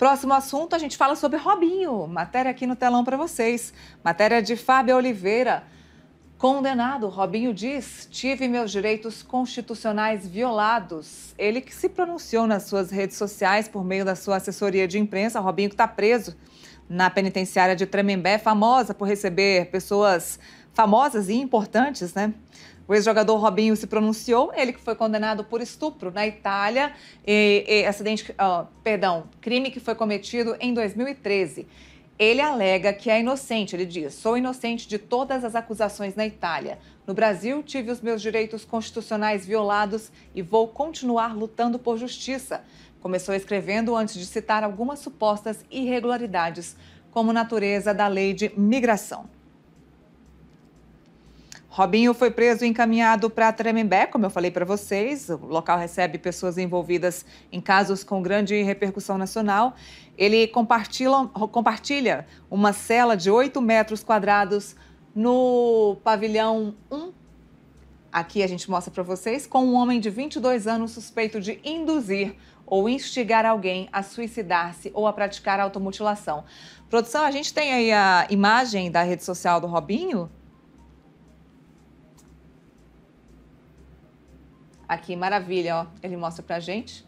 Próximo assunto, a gente fala sobre Robinho. Matéria aqui no telão para vocês. Matéria de Fábio Oliveira. Condenado, Robinho diz: tive meus direitos constitucionais violados. Ele que se pronunciou nas suas redes sociais por meio da sua assessoria de imprensa, Robinho que está preso na penitenciária de Tremembé, famosa por receber pessoas famosas e importantes, né? O ex-jogador Robinho se pronunciou, ele que foi condenado por estupro na Itália, e, e acidente, oh, perdão, crime que foi cometido em 2013. Ele alega que é inocente, ele diz: "Sou inocente de todas as acusações na Itália. No Brasil, tive os meus direitos constitucionais violados e vou continuar lutando por justiça." Começou escrevendo antes de citar algumas supostas irregularidades, como natureza da lei de migração. Robinho foi preso e encaminhado para Tremembé, como eu falei para vocês. O local recebe pessoas envolvidas em casos com grande repercussão nacional. Ele compartilha, compartilha uma cela de 8 metros quadrados no pavilhão 1. Aqui a gente mostra para vocês com um homem de 22 anos suspeito de induzir ou instigar alguém a suicidar-se ou a praticar automutilação. Produção, a gente tem aí a imagem da rede social do Robinho? Aqui, maravilha, ó. Ele mostra pra gente.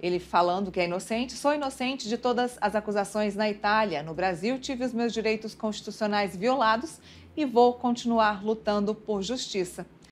Ele falando que é inocente. Sou inocente de todas as acusações na Itália. No Brasil, tive os meus direitos constitucionais violados e vou continuar lutando por justiça.